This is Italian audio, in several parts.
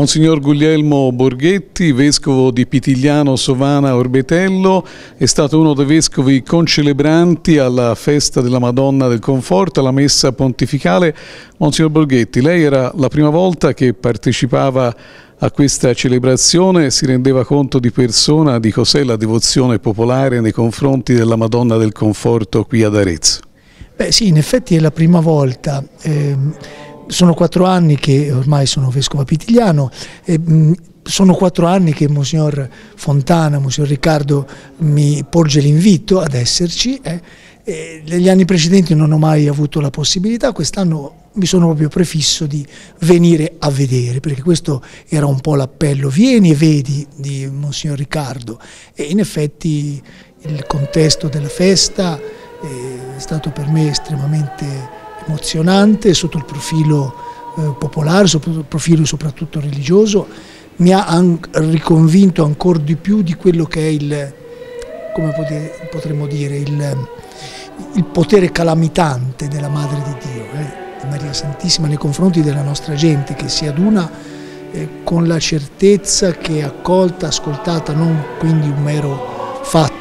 Monsignor Guglielmo Borghetti, vescovo di Pitigliano Sovana Orbetello, è stato uno dei vescovi concelebranti alla festa della Madonna del Conforto, alla messa pontificale. Monsignor Borghetti, lei era la prima volta che partecipava a questa celebrazione, si rendeva conto di persona di cos'è la devozione popolare nei confronti della Madonna del Conforto qui ad Arezzo? Beh sì, in effetti è la prima volta. Eh sono quattro anni che ormai sono vescovo a Pitigliano e, mm, sono quattro anni che Monsignor Fontana, Monsignor Riccardo mi porge l'invito ad esserci. Eh, negli anni precedenti non ho mai avuto la possibilità, quest'anno mi sono proprio prefisso di venire a vedere, perché questo era un po' l'appello, vieni e vedi di Monsignor Riccardo e in effetti il contesto della festa eh, è stato per me estremamente emozionante sotto il profilo eh, popolare, sotto il profilo soprattutto religioso, mi ha an riconvinto ancora di più di quello che è il, potremmo dire, il, il, potere calamitante della Madre di Dio, eh, di Maria Santissima nei confronti della nostra gente che si aduna eh, con la certezza che è accolta, ascoltata, non quindi un mero fatto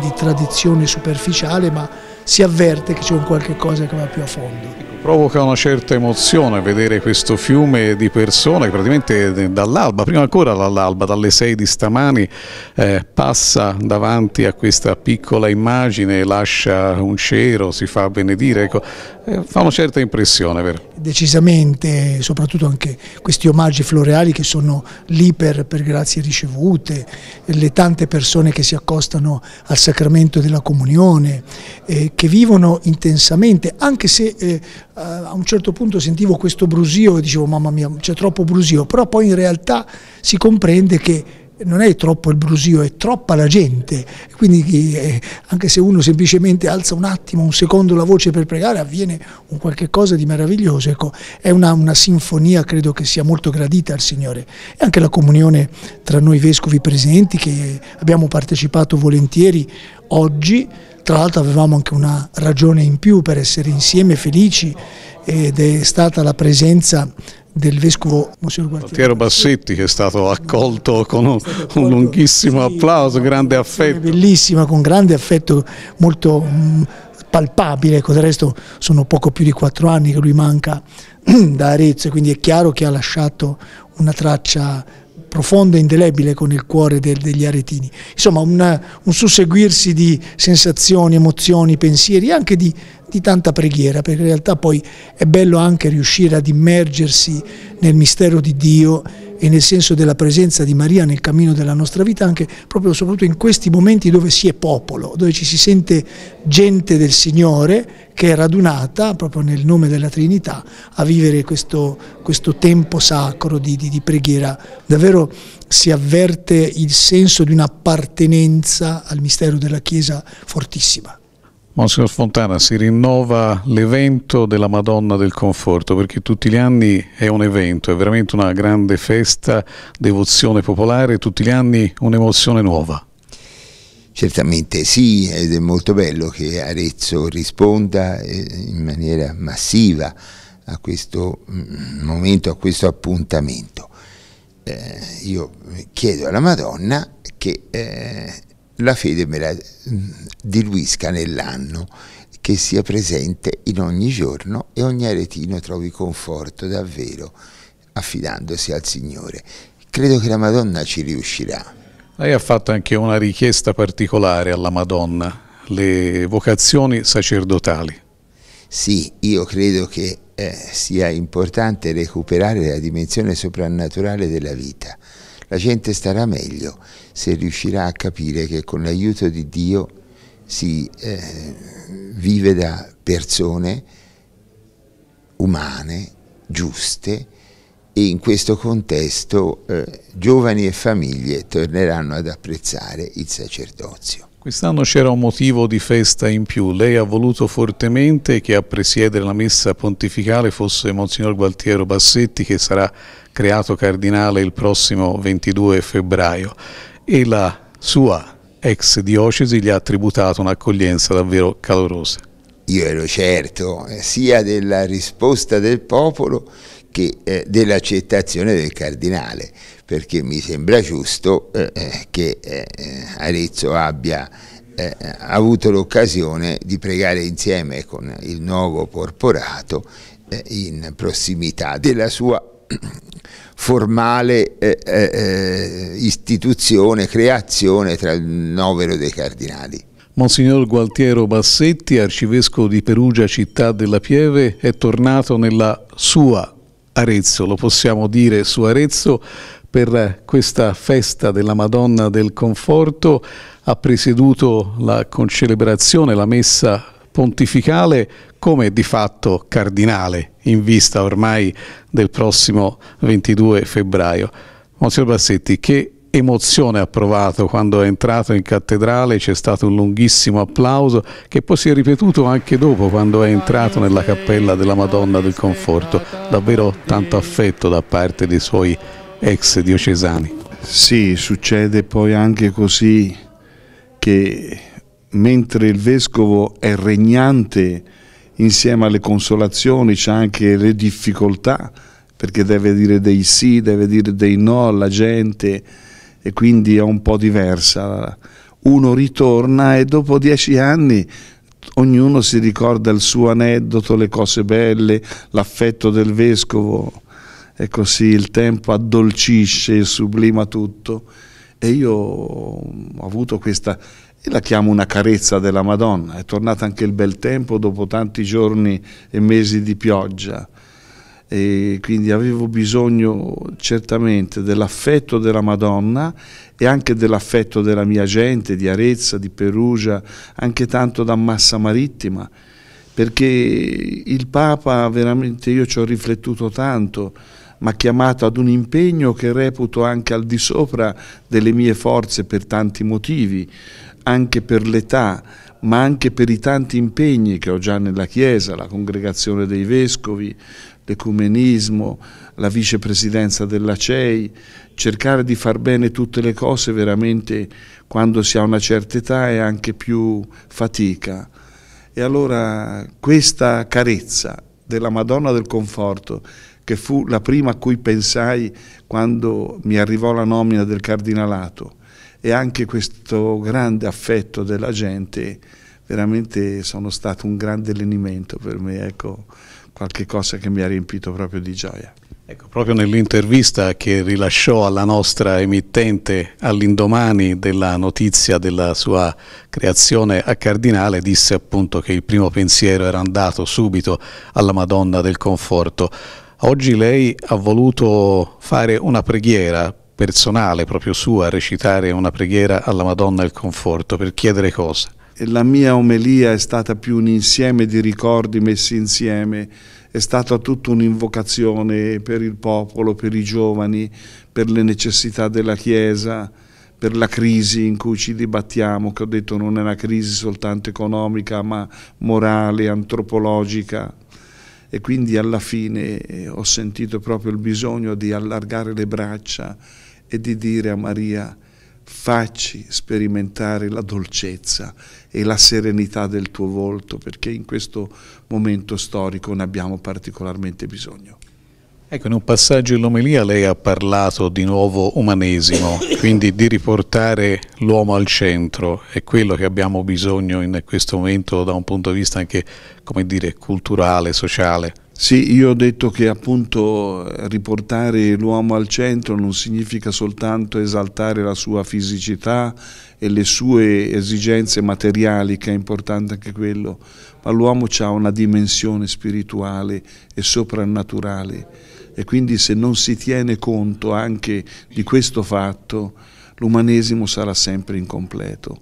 di tradizione superficiale, ma si avverte che c'è un qualche cosa che va più a fondo. Provoca una certa emozione vedere questo fiume di persone, che praticamente eh, dall'alba, prima ancora dall'alba, dalle 6 di stamani, eh, passa davanti a questa piccola immagine, lascia un cero, si fa benedire, ecco, eh, fa una certa impressione. Vero? Decisamente, soprattutto anche questi omaggi floreali che sono lì per, per grazie ricevute, le tante persone che si accostano al sacramento della comunione, eh, che vivono intensamente, anche se eh, eh, a un certo punto sentivo questo brusio e dicevo mamma mia c'è troppo brusio, però poi in realtà si comprende che non è troppo il brusio, è troppa la gente, quindi eh, anche se uno semplicemente alza un attimo, un secondo la voce per pregare, avviene un qualche cosa di meraviglioso, ecco, è una, una sinfonia credo che sia molto gradita al Signore e anche la comunione tra noi vescovi presenti che abbiamo partecipato volentieri oggi tra l'altro avevamo anche una ragione in più per essere insieme felici ed è stata la presenza del vescovo Monsignor Gualtiero Bassetti che è stato accolto con un, un lunghissimo applauso, grande affetto. Bellissima, con grande affetto, molto mm, palpabile, del resto sono poco più di quattro anni che lui manca da Arezzo e quindi è chiaro che ha lasciato una traccia profondo e indelebile con il cuore del, degli aretini. Insomma, un, un, susseguirsi di sensazioni, emozioni, pensieri, anche di, di, tanta preghiera, perché in realtà poi è bello anche riuscire ad immergersi nel mistero di Dio e nel senso della presenza di Maria nel cammino della nostra vita, anche proprio soprattutto in questi momenti dove si è popolo, dove ci si sente gente del Signore che è radunata proprio nel nome della Trinità a vivere questo, questo tempo sacro di, di, di preghiera. Davvero si avverte il senso di un'appartenenza al mistero della Chiesa fortissima. Monsignor Fontana, si rinnova l'evento della Madonna del Conforto perché tutti gli anni è un evento, è veramente una grande festa, devozione popolare, tutti gli anni un'emozione nuova. Certamente sì, ed è molto bello che Arezzo risponda eh, in maniera massiva a questo mm, momento, a questo appuntamento. Eh, io chiedo alla Madonna che eh, la fede me la mm, diluisca nell'anno, che sia presente in ogni giorno e ogni aretino trovi conforto davvero affidandosi al Signore. Credo che la Madonna ci riuscirà. Lei ha fatto anche una richiesta particolare alla Madonna, le vocazioni sacerdotali. Sì, io credo che eh, sia importante recuperare la dimensione soprannaturale della vita la gente starà meglio se riuscirà a capire che con l'aiuto di Dio si eh, vive da persone umane, giuste e in questo contesto eh, giovani e famiglie torneranno ad apprezzare il sacerdozio. Quest'anno c'era un motivo di festa in più. Lei ha voluto fortemente che a presiedere la messa pontificale fosse Monsignor Gualtiero Bassetti, che sarà creato cardinale il prossimo 22 febbraio. E la sua ex diocesi gli ha tributato un'accoglienza davvero calorosa. Io ero certo eh, sia della risposta del popolo che eh, dell'accettazione del cardinale perché mi sembra giusto eh, eh che eh, eh, Arezzo abbia eh, eh, avuto l'occasione di pregare insieme con il nuovo porporato in prossimità della sua formale istituzione, creazione tra il novero dei cardinali. Monsignor Gualtiero Bassetti, arcivescovo di Perugia, città della Pieve, è tornato nella sua Arezzo, lo possiamo dire su Arezzo, per questa festa della Madonna del Conforto ha presieduto la concelebrazione, la messa pontificale come di fatto cardinale in vista ormai del prossimo 22 febbraio. Monsignor Bassetti, che emozione ha provato quando è entrato in cattedrale, c'è stato un lunghissimo applauso che poi si è ripetuto anche dopo quando è entrato nella cappella della Madonna del Conforto, davvero tanto affetto da parte dei suoi ex diocesani. Sì, succede poi anche così che mentre il vescovo è regnante insieme alle consolazioni c'è anche le difficoltà perché deve dire dei sì, deve dire dei no alla gente e quindi è un po' diversa. Uno ritorna e dopo dieci anni ognuno si ricorda il suo aneddoto, le cose belle, l'affetto del vescovo e così, il tempo addolcisce, e sublima tutto. E io ho avuto questa, e la chiamo una carezza della Madonna, è tornato anche il bel tempo dopo tanti giorni e mesi di pioggia. E quindi avevo bisogno certamente dell'affetto della Madonna e anche dell'affetto della mia gente di Arezza, di Perugia, anche tanto da Massa Marittima, perché il Papa veramente io ci ho riflettuto tanto ma chiamato ad un impegno che reputo anche al di sopra delle mie forze per tanti motivi, anche per l'età, ma anche per i tanti impegni che ho già nella Chiesa, la congregazione dei vescovi, l'ecumenismo, la vicepresidenza della CEI, cercare di far bene tutte le cose veramente quando si ha una certa età è anche più fatica. E allora questa carezza della Madonna del Conforto che fu la prima a cui pensai quando mi arrivò la nomina del cardinalato e anche questo grande affetto della gente veramente sono stato un grande lenimento per me, ecco, qualche cosa che mi ha riempito proprio di gioia. Ecco, proprio nell'intervista che rilasciò alla nostra emittente all'indomani della notizia della sua creazione a Cardinale, disse appunto che il primo pensiero era andato subito alla Madonna del Conforto. Oggi lei ha voluto fare una preghiera personale, proprio sua, recitare una preghiera alla Madonna del Conforto per chiedere cosa? La mia omelia è stata più un insieme di ricordi messi insieme, è stata tutta un'invocazione per il popolo, per i giovani, per le necessità della Chiesa, per la crisi in cui ci dibattiamo, che ho detto non è una crisi soltanto economica, ma morale, antropologica e quindi alla fine eh, ho sentito proprio il bisogno di allargare le braccia e di dire a Maria facci sperimentare la dolcezza e la serenità del tuo volto perché in questo momento storico ne abbiamo particolarmente bisogno. Ecco, in un passaggio in Lomelia lei ha parlato di nuovo umanesimo, quindi di riportare l'uomo al centro, è quello che abbiamo bisogno in questo momento da un punto di vista anche, come dire, culturale, sociale. Sì, io ho detto che appunto riportare l'uomo al centro non significa soltanto esaltare la sua fisicità e le sue esigenze materiali, che è importante anche quello, ma l'uomo ha una dimensione spirituale e soprannaturale e quindi se non si tiene conto anche di questo fatto l'umanesimo sarà sempre incompleto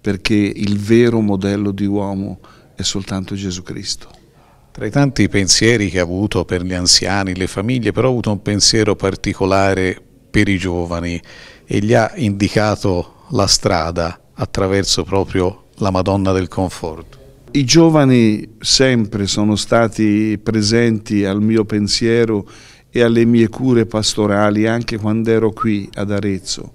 perché il vero modello di uomo è soltanto Gesù Cristo. Tra i tanti pensieri che ha avuto per gli anziani, le famiglie, però ha avuto un pensiero particolare per i giovani e gli ha indicato la strada attraverso proprio la Madonna del Conforto. I giovani sempre sono stati presenti al mio pensiero e alle mie cure pastorali anche quando ero qui ad Arezzo.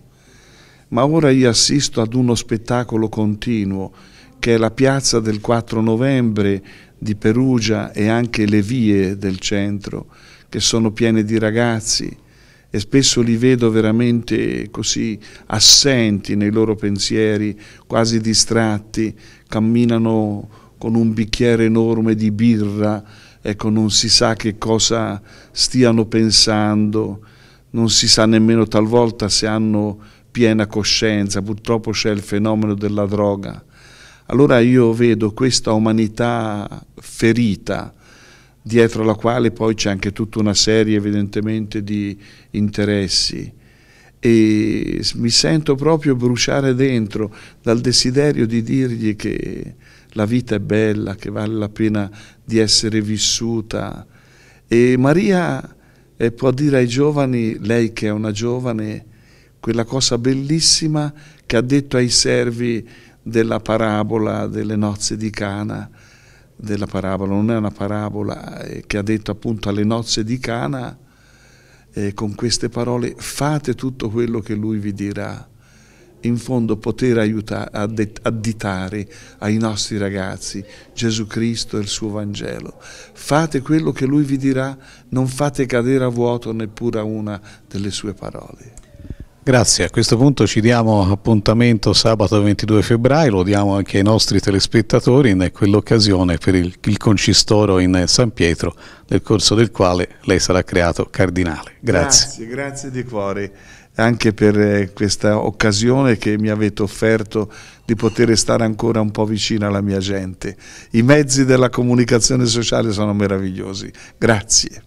Ma ora io assisto ad uno spettacolo continuo che è la piazza del 4 novembre di Perugia e anche le vie del centro che sono piene di ragazzi e spesso li vedo veramente così assenti nei loro pensieri, quasi distratti, camminano con un bicchiere enorme di birra, ecco, non si sa che cosa stiano pensando, non si sa nemmeno talvolta se hanno piena coscienza, purtroppo c'è il fenomeno della droga. Allora io vedo questa umanità ferita, dietro la quale poi c'è anche tutta una serie evidentemente di interessi e mi sento proprio bruciare dentro dal desiderio di dirgli che la vita è bella, che vale la pena di essere vissuta. E Maria eh, può dire ai giovani, lei che è una giovane, quella cosa bellissima che ha detto ai servi della parabola delle nozze di Cana, della parabola, non è una parabola, eh, che ha detto appunto alle nozze di Cana, eh, con queste parole, fate tutto quello che lui vi dirà in fondo poter aiutare, a ditare ai nostri ragazzi Gesù Cristo e il suo Vangelo. Fate quello che Lui vi dirà, non fate cadere a vuoto neppure una delle sue parole. Grazie, a questo punto ci diamo appuntamento sabato 22 febbraio, lo diamo anche ai nostri telespettatori in quell'occasione per il, il, concistoro in San Pietro, nel corso del quale lei sarà creato cardinale. Grazie. Grazie, grazie di cuore anche per eh, questa occasione che mi avete offerto di poter stare ancora un po' vicino alla mia gente. I mezzi della comunicazione sociale sono meravigliosi. Grazie.